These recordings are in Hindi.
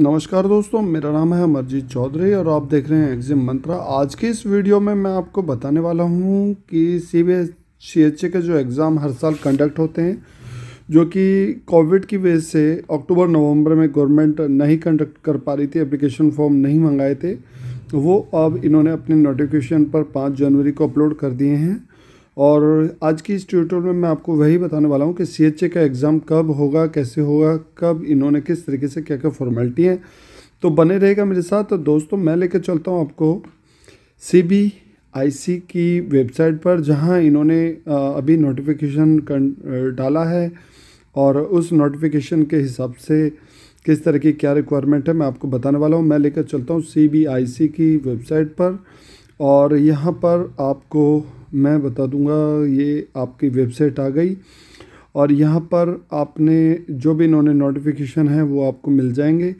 नमस्कार दोस्तों मेरा नाम है अमरजीत चौधरी और आप देख रहे हैं एग्जिम मंत्रा आज के इस वीडियो में मैं आपको बताने वाला हूं कि सी बी सी एच के जो एग्ज़ाम हर साल कंडक्ट होते हैं जो कि कोविड की वजह से अक्टूबर नवंबर में गवर्नमेंट नहीं कंडक्ट कर पा रही थी एप्लीकेशन फॉर्म नहीं मंगाए थे तो वो अब इन्होंने अपने नोटिफिकेशन पर पाँच जनवरी को अपलोड कर दिए हैं और आज की इस ट्यूटोरियल में मैं आपको वही बताने वाला हूँ कि सी का एग्ज़ाम कब होगा कैसे होगा कब इन्होंने किस तरीके से क्या क्या फॉर्मेलिटी है तो बने रहेगा मेरे साथ तो दोस्तों मैं लेकर चलता हूँ आपको सी बी आई सी की वेबसाइट पर जहाँ इन्होंने अभी नोटिफिकेशन डाला है और उस नोटिफिकेशन के हिसाब से किस तरह की क्या रिक्वायरमेंट है मैं आपको बताने वाला हूँ मैं लेकर चलता हूँ सी बी आई सी की वेबसाइट पर और यहाँ पर आपको मैं बता दूंगा ये आपकी वेबसाइट आ गई और यहाँ पर आपने जो भी इन्होंने नोटिफिकेशन है वो आपको मिल जाएंगे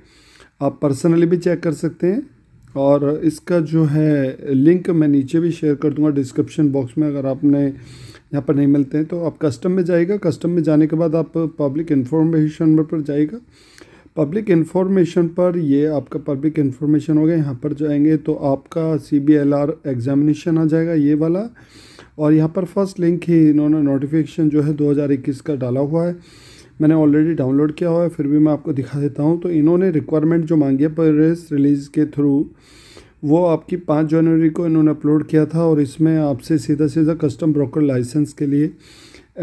आप पर्सनली भी चेक कर सकते हैं और इसका जो है लिंक मैं नीचे भी शेयर कर दूंगा डिस्क्रिप्शन बॉक्स में अगर आपने यहाँ पर नहीं मिलते हैं तो आप कस्टम में जाएगा कस्टम में जाने के बाद आप पब्लिक इन्फॉर्मेशन पर जाएगा पब्लिक इन्फॉर्मेशन पर ये आपका पब्लिक इन्फॉर्मेशन हो गया यहाँ पर जाएंगे तो आपका C B L R examination आ जाएगा ये वाला और यहाँ पर फर्स्ट लिंक ही इन्होंने नोटिफिकेशन जो है 2021 का डाला हुआ है मैंने ऑलरेडी डाउनलोड किया हुआ है फिर भी मैं आपको दिखा देता हूँ तो इन्होंने रिक्वायरमेंट जो मांगी है प्रेस रिलीज़ के थ्रू वो आपकी पाँच जनवरी को इन्होंने अपलोड किया था और इसमें आपसे सीधा सीधा कस्टम ब्रोकर लाइसेंस के लिए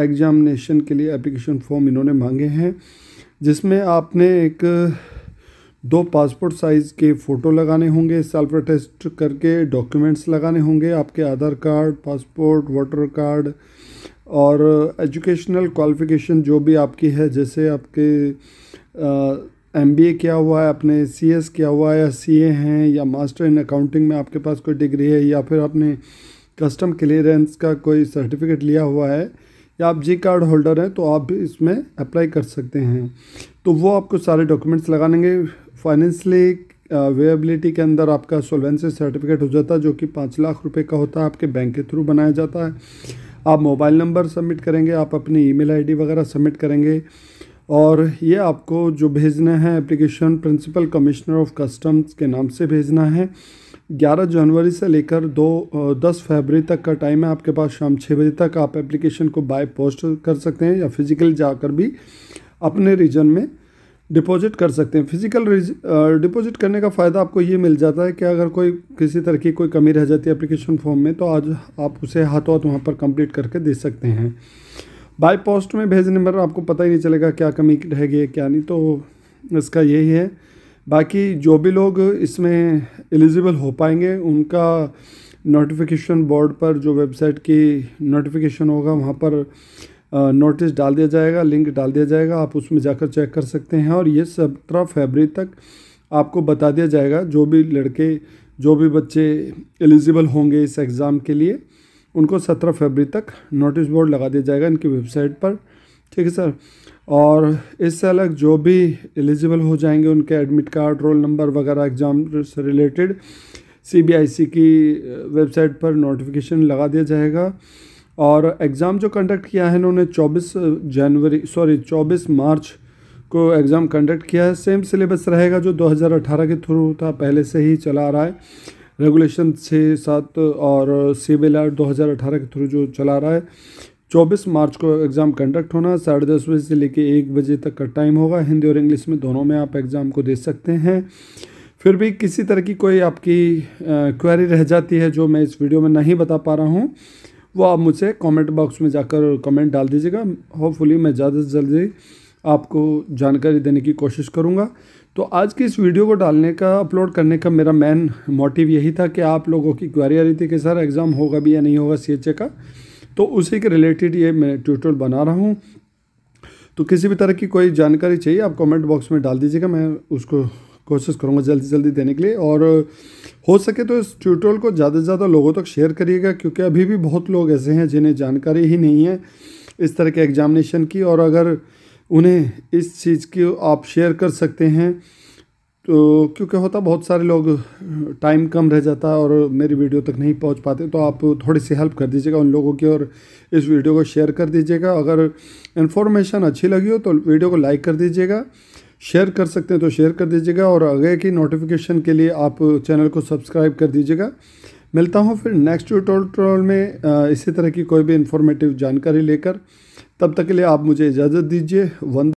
एग्जामिनेशन के लिए एप्लीकेशन फॉर्म इन्होंने मांगे हैं जिसमें आपने एक दो पासपोर्ट साइज़ के फ़ोटो लगाने होंगे सेल्फ अटेस्ट करके डॉक्यूमेंट्स लगाने होंगे आपके Aadhaar card passport voter card और एजुकेशनल क्वालिफ़िकेशन जो भी आपकी है जैसे आपके एम बी ए किया हुआ है आपने सी एस किया हुआ है या सी ए हैं या मास्टर इन अकाउंटिंग में आपके पास कोई डिग्री है या फिर आपने कस्टम क्लियरेंस का कोई सर्टिफिकेट लिया हुआ है या आप जी कार्ड होल्डर हैं तो आप भी इसमें अप्लाई कर सकते हैं तो वो आपको सारे डॉक्यूमेंट्स लगानेंगे फाइनेंशली वेबिलिटी के अंदर आपका सोलवेंसी सर्टिफिकेट हो जाता है जो कि पाँच लाख रुपए का होता है आपके बैंक के थ्रू बनाया जाता है आप मोबाइल नंबर सबमिट करेंगे आप अपनी ईमेल आईडी वगैरह सबमिट करेंगे और ये आपको जो भेजना है application principal commissioner of customs के नाम से भेजना है 11 जनवरी से लेकर दो दस फरवरी तक का टाइम है आपके पास शाम छः बजे तक आप एप्लीकेशन को बाय पोस्ट कर सकते हैं या फिजिकली जाकर भी अपने रीजन में डिपॉजिट कर सकते हैं फिजिकल डिपॉजिट करने का फ़ायदा आपको ये मिल जाता है कि अगर कोई किसी तरह की कोई कमी रह जाती है एप्लीकेशन फॉर्म में तो आज आप उसे हाथों हाथ वहाँ पर कंप्लीट करके दे सकते हैं बाय पोस्ट में भेजने पर आपको पता ही नहीं चलेगा क्या कमी रह गई क्या नहीं तो इसका यही है बाकी जो भी लोग इसमें एलिजिबल हो पाएंगे उनका नोटिफिकेशन बोर्ड पर जो वेबसाइट की नोटिफिकेशन होगा वहाँ पर नोटिस डाल दिया जाएगा लिंक डाल दिया जाएगा आप उसमें जाकर चेक कर सकते हैं और ये सत्रह फरवरी तक आपको बता दिया जाएगा जो भी लड़के जो भी बच्चे एलिजिबल होंगे इस एग्ज़ाम के लिए उनको सत्रह फरवरी तक नोटिस बोर्ड लगा दिया जाएगा इनकी वेबसाइट पर ठीक है सर और इससे अलग जो भी एलिजिबल हो जाएंगे उनके एडमिट कार्ड रोल नंबर वगैरह एग्ज़ाम से रिलेटेड सी की वेबसाइट uh, पर नोटिफिकेशन लगा दिया जाएगा और एग्ज़ाम जो कंडक्ट किया है इन्होंने 24 uh, जनवरी सॉरी 24 मार्च को एग्ज़ाम कंडक्ट किया है सेम सिलेबस रहेगा जो 2018 के थ्रू था पहले से ही चला आ रहा है रेगुलेशन छः सात और सी uh, बी दो हज़ार अठारह के थ्रू जो चला रहा है 24 मार्च को एग्ज़ाम कंडक्ट होना साढ़े दस बजे से लेके एक बजे तक का टाइम होगा हिंदी और इंग्लिश में दोनों में आप एग्ज़ाम को दे सकते हैं फिर भी किसी तरह की कोई आपकी क्वेरी रह जाती है जो मैं इस वीडियो में नहीं बता पा रहा हूँ वो आप मुझे कमेंट बॉक्स में जाकर कमेंट डाल दीजिएगा होपफुली मैं ज़्यादा से जल्दी आपको जानकारी देने की कोशिश करूँगा तो आज की इस वीडियो को डालने का अपलोड करने का मेरा मेन मोटिव यही था कि आप लोगों की क्वारी आ रही थी कि सर एग्ज़ाम होगा भी या नहीं होगा सी का तो उसी के रिलेटेड ये मैं ट्यूटोरियल बना रहा हूँ तो किसी भी तरह की कोई जानकारी चाहिए आप कमेंट बॉक्स में डाल दीजिएगा मैं उसको कोशिश करूँगा जल्दी जल्दी देने के लिए और हो सके तो इस ट्यूटोरियल को ज़्यादा से ज़्यादा लोगों तक शेयर करिएगा क्योंकि अभी भी बहुत लोग ऐसे हैं जिन्हें जानकारी ही नहीं है इस तरह के एग्जामिनेशन की और अगर उन्हें इस चीज़ की आप शेयर कर सकते हैं तो क्योंकि होता बहुत सारे लोग टाइम कम रह जाता है और मेरी वीडियो तक नहीं पहुंच पाते तो आप थोड़ी सी हेल्प कर दीजिएगा उन लोगों की और इस वीडियो को शेयर कर दीजिएगा अगर इन्फॉर्मेशन अच्छी लगी हो तो वीडियो को लाइक कर दीजिएगा शेयर कर सकते हैं तो शेयर कर दीजिएगा और आगे की नोटिफिकेशन के लिए आप चैनल को सब्सक्राइब कर दीजिएगा मिलता हूँ फिर नेक्स्ट ट्यूटोरियल में इसी तरह की कोई भी इन्फॉर्मेटिव जानकारी लेकर तब तक के लिए आप मुझे इजाज़त दीजिए वन